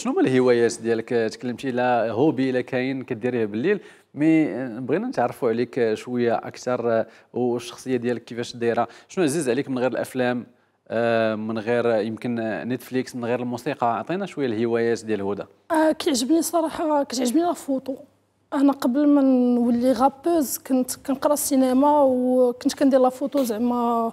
شنو هما الهوايات ديالك تكلمتي لا هوبي لا كاين كديريه بالليل مي بغينا نتعرفوا عليك شويه اكثر والشخصيه ديالك كيفاش دايره شنو عزيز عليك من غير الافلام آه، من غير يمكن نتفليكس من غير الموسيقى عطينا شويه الهوايات ديال هدى آه كيعجبني صراحه كتعجبني لا فوتو انا قبل ما نولي غابوز كنت كنقرا السينما وكنت كندير لا فوتو زعما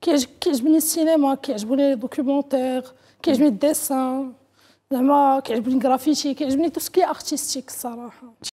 Que je je voulais cinéma, que je voulais documentaire, que je me dessin, que je graphique, que tout ce qui est artistique, ça